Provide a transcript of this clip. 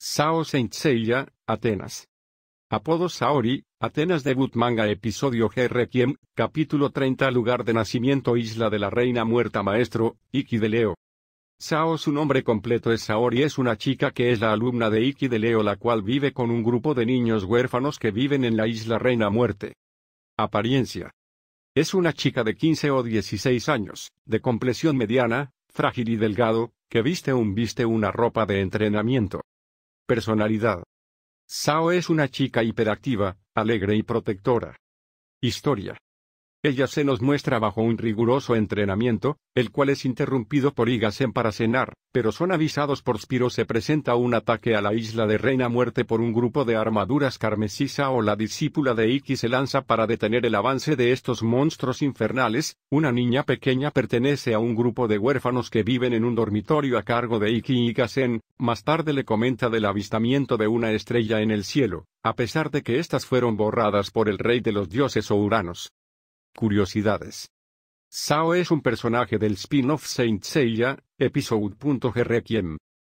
Sao Saint Atenas. Apodo Saori, Atenas de manga episodio G Requiem, capítulo 30 lugar de nacimiento Isla de la Reina Muerta Maestro, Ikideleo. Sao su nombre completo es Saori es una chica que es la alumna de Ikideleo Leo la cual vive con un grupo de niños huérfanos que viven en la Isla Reina Muerte. Apariencia. Es una chica de 15 o 16 años, de complexión mediana, frágil y delgado, que viste un viste una ropa de entrenamiento. Personalidad. Sao es una chica hiperactiva, alegre y protectora. Historia. Ella se nos muestra bajo un riguroso entrenamiento, el cual es interrumpido por Igasen para cenar, pero son avisados por Spiro se presenta un ataque a la isla de Reina Muerte por un grupo de armaduras carmesisa o la discípula de Iki se lanza para detener el avance de estos monstruos infernales, una niña pequeña pertenece a un grupo de huérfanos que viven en un dormitorio a cargo de Iki y Igasen, más tarde le comenta del avistamiento de una estrella en el cielo, a pesar de que estas fueron borradas por el rey de los dioses o Uranos. Curiosidades. Sao es un personaje del spin-off Saint Seiya, Episode.Requiem.